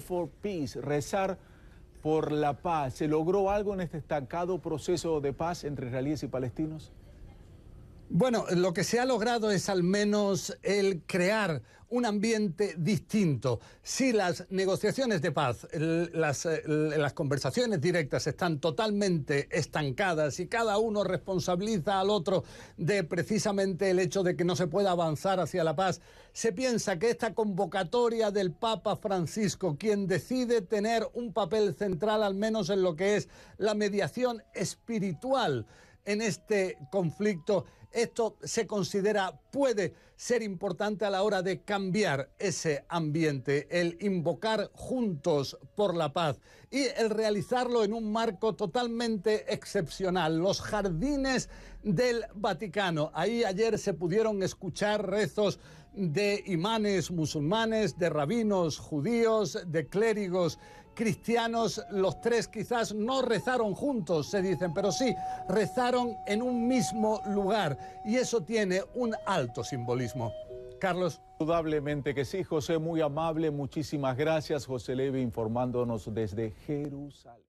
for peace, rezar por la paz. ¿Se logró algo en este estancado proceso de paz entre israelíes y palestinos? Bueno, lo que se ha logrado es al menos el crear un ambiente distinto. Si las negociaciones de paz, eh, las, conversaciones directas están totalmente estancadas y cada uno responsabiliza al otro de precisamente el hecho de que no se pueda avanzar hacia la paz, se piensa que esta convocatoria del Papa Francisco, quien decide tener un papel central al menos en lo que es la mediación espiritual en este conflicto, esto se considera puede ser importante a la hora de cambiar ese ambiente, el invocar juntos por la paz y el realizarlo en un marco totalmente excepcional, los jardines del Vaticano. Ahí ayer se pudieron escuchar rezos de imanes musulmanes, de rabinos judíos, de clérigos cristianos, los tres quizás no rezaron juntos, se dicen, pero sí rezaron en un mismo lugar y eso tiene un alto simbolismo. Carlos. Indudablemente que sí, José, muy amable. Muchísimas gracias, José Leve, informándonos desde Jerusalén.